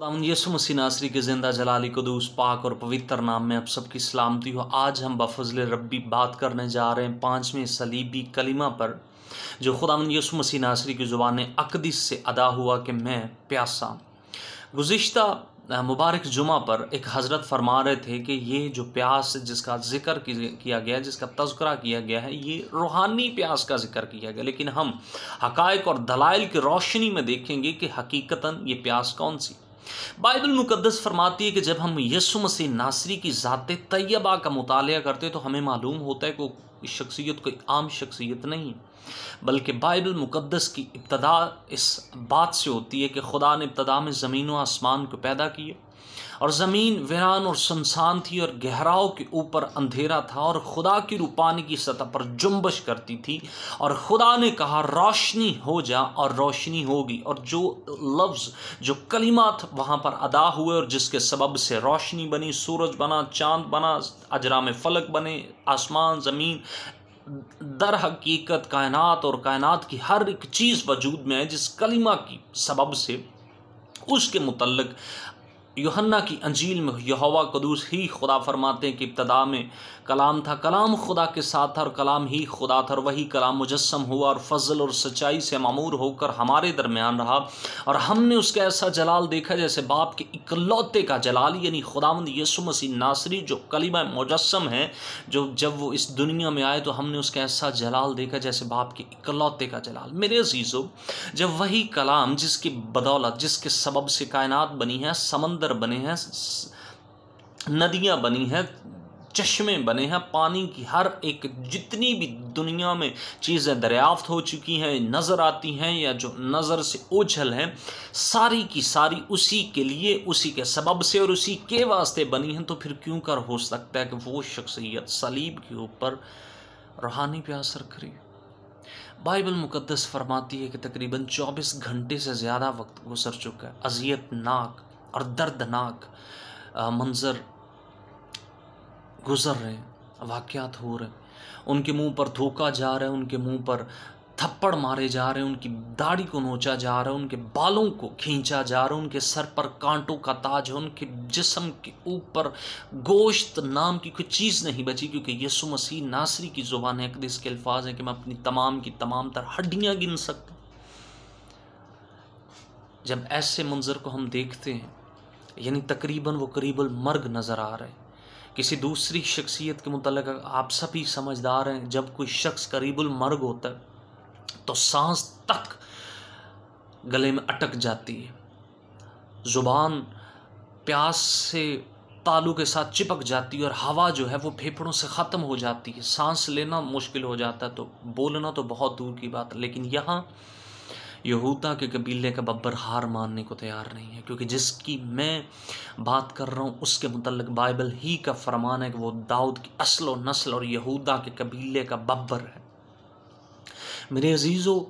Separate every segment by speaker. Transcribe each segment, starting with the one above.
Speaker 1: खुदाउन यसु मसीह नासरी के ज़िंदा जलाली दूस पाक और पवित्र नाम में आप सबकी सलामती हो आज हम बफजल रब्बी बात करने जा रहे हैं पाँचवें सलीबी कलिमा पर जो खुदाउन यसु मसीह नासरी की ज़ुबान अकदस से अदा हुआ कि मैं प्यासा गुज्त मुबारक जुमा पर एक हज़रत फरमा रहे थे कि ये जो प्यास जिसका जिक्र किया गया है जिसका तस्करा किया गया है ये रूहानी प्यास का जिक्र किया गया लेकिन हम हकायक और दलाइल की रोशनी में देखेंगे कि हकीकता ये प्यास कौन सी बाइबल मुकदस फरमाती है कि जब हम यसु मसीह नासरी की ज़ात तैयबा का मुताल करते तो हमें मालूम होता है कि इस शख्सियत कोई आम शख्सियत नहीं बल्कि बाइबल मुक़दस की इब्तदा इस बात से होती है कि खुदा ने इब्तदा में ज़मीन व आसमान को पैदा किया और ज़मीन वीरान और शमशान थी और गहराव के ऊपर अंधेरा था और खुदा की रूपानी की सतह पर जुम्बश करती थी और खुदा ने कहा रोशनी हो जा और रोशनी होगी और जो लफ्ज़ जो कलिमात वहाँ पर अदा हुए और जिसके सबब से रोशनी बनी सूरज बना चांद बना अजराम फलक बने आसमान ज़मीन दर हकीकत कायनात और कायनात की हर एक चीज़ वजूद में है जिस कलिमा की सबब से उसके मुतलक योहन्ना की अंजील में यहोवा कदूस ही खुदा फरमाते हैं कि इब्तदा में कलाम था कलाम खुदा के साथ था और कलाम ही खुदा था और वही कलाम मुजस्म हुआ और फजल और सच्चाई से मामूर होकर हमारे दरमियान रहा और हमने उसका ऐसा जलाल देखा जैसे बाप के इकलौते का जलाल यानी खुदामंद यसु मसीह नासरी जो कलीमा मुजस्म है जो जब वो इस दुनिया में आए तो हमने उसका ऐसा जलाल देखा जैसे बाप के इकलौते का जलाल मेरे अजीज़ों जब वही कलाम जिसकी बदौलत जिसके सबब से कायनात बनी है समंदर समंदर बने हैं नदियां बनी हैं चश्मे बने हैं पानी की हर एक जितनी भी दुनिया में चीज़ें दरियाफ्त हो चुकी हैं नज़र आती हैं या जो नज़र से ओझल हैं सारी की सारी उसी के लिए उसी के सबब से और उसी के वास्ते बनी हैं तो फिर क्यों कर हो सकता है कि वो शख्सियत सलीब के ऊपर रूहानी पे असर करे बाइबल मुकदस फरमाती है कि तकरीबन 24 घंटे से ज़्यादा वक्त गुजर चुका है अजियतनाक और दर्दनाक मंज़र गुज़र रहे हैं वाक़ात हो रहे हैं उनके मुंह पर धोखा जा रहा है उनके मुंह पर थप्पड़ मारे जा रहे हैं उनकी दाढ़ी को नोचा जा रहा है उनके बालों को खींचा जा रहा है उनके सर पर कांटों का ताज है उनके जिसम के ऊपर गोश्त नाम की कोई चीज़ नहीं बची क्योंकि यसु मसीह नासरी की ज़ुबान है के अल्फाज हैं कि मैं अपनी तमाम की तमाम तर हड्डियाँ गिन सकता जब ऐसे मंजर को हम देखते हैं यानी तकरीबन वो करीबल मर्ग नज़र आ रहे हैं किसी दूसरी शख्सियत के मतलब आप सभी समझदार हैं जब कोई शख्स करीबल मर्ग होता है तो सांस तक गले में अटक जाती है ज़ुबान प्यास से तालू के साथ चिपक जाती है और हवा जो है वो फेफड़ों से ख़त्म हो जाती है सांस लेना मुश्किल हो जाता है तो बोलना तो बहुत दूर की बात है लेकिन यहाँ यहूदा के कबीले का बब्बर हार मानने को तैयार नहीं है क्योंकि जिसकी मैं बात कर रहा हूँ उसके मतलब बाइबल ही का फरमान है कि वो दाऊद की असल व नस्ल और यहूदा के कबीले का बब्बर है मेरे अजीज़ों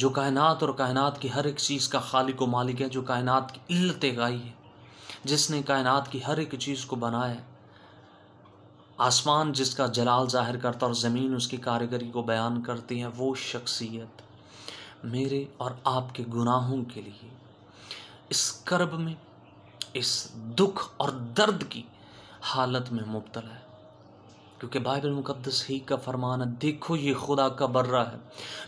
Speaker 1: जो कायनात और कायनात की हर एक चीज़ का खालिक व मालिक है जो कायनात की इल्लत गाई है जिसने कायनात की हर एक चीज़ को बनाया आसमान जिसका जलाल जाहिर करता और ज़मीन उसकी कारीगरी को बयान करती है वो शख्सियत मेरे और आपके गुनाहों के लिए इस कर्ब में इस दुख और दर्द की हालत में मुबतला है क्योंकि बाइबल मुकदस ही का फरमान है देखो ये खुदा का बर्रा है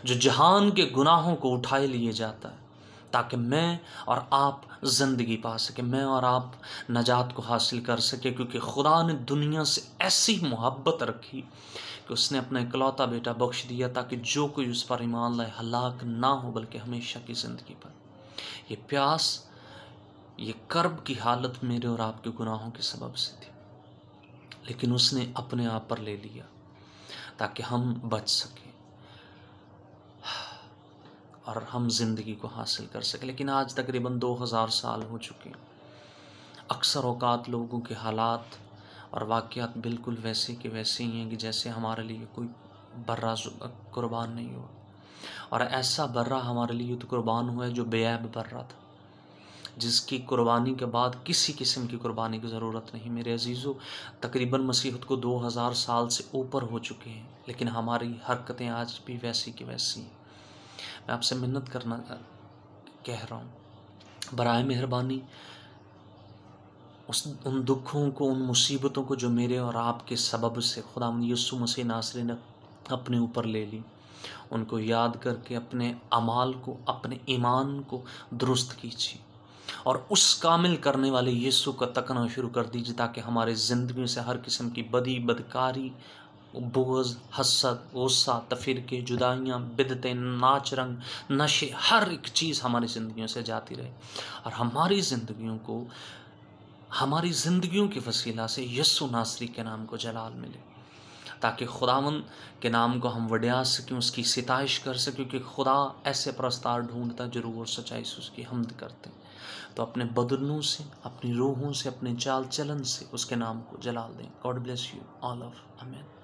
Speaker 1: जो जहान के गुनाहों को उठाए लिए जाता है ताकि मैं और आप ज़िंदगी पा सके मैं और आप नजात को हासिल कर सके क्योंकि खुदा ने दुनिया से ऐसी मोहब्बत रखी कि उसने अपना इकलौता बेटा बख्श दिया ताकि जो कोई उस पर ईमान लाए हलाक ना हो बल्कि हमेशा की ज़िंदगी पर ये प्यास ये कर्ब की हालत मेरे और आपके गुनाहों के सबब से थी लेकिन उसने अपने आप पर ले लिया ताकि हम बच सकें और हम ज़िंदगी को हासिल कर सकें लेकिन आज तकरीबन 2000 साल हो चुके हैं अक्सर अवकात लोगों के हालात और वाक़ बिल्कुल वैसे के वैसे ही हैं कि जैसे हमारे लिए कोई बर्रा कुर्बान नहीं हुआ और ऐसा बर्रा हमारे लिए तो कुर्बान हुआ है जो बेब बर्रा था जिसकी कुर्बानी के बाद किसी किस्म की कुर्बानी की ज़रूरत नहीं मेरे अजीज़ों तकरीबन मसीहत को 2000 साल से ऊपर हो चुके हैं लेकिन हमारी हरकतें आज भी वैसी की वैसी हैं मैं आपसे मिन्नत करना कह रहा हूँ बर मेहरबानी उस उन दुखों को उन मुसीबतों को जो मेरे और आपके सबब से खुदा यसु मसीह नासरी ने अपने ऊपर ले ली उनको याद करके अपने अमाल को अपने ईमान को दुरुस्त कीजिए और उस कामिल करने वाले यीशु का तकना शुरू कर दीजिए ताकि हमारे ज़िंदगी से हर किस्म की बदी बदकारी बोज हसद गुस्सा के जुदाइयाँ बिदतें नाच रंग नशे हर एक चीज़ हमारी ज़िंदगियों से जाती रहे और हमारी ज़िंदगियों को हमारी ज़िंदगियों के वसीला से यस्सु नासरी के नाम को जलाल मिले ताकि खुदावन के नाम को हम वड्या सकें उसकी सितइश कर सकें क्योंकि खुदा ऐसे प्रस्तार ढूंढता जरूर जो रूह और सच्चाई से उसकी हमद करते हैं तो अपने बदनों से अपनी रूहों से अपने चाल चलन से उसके नाम को जलाल दें God bless you all of amen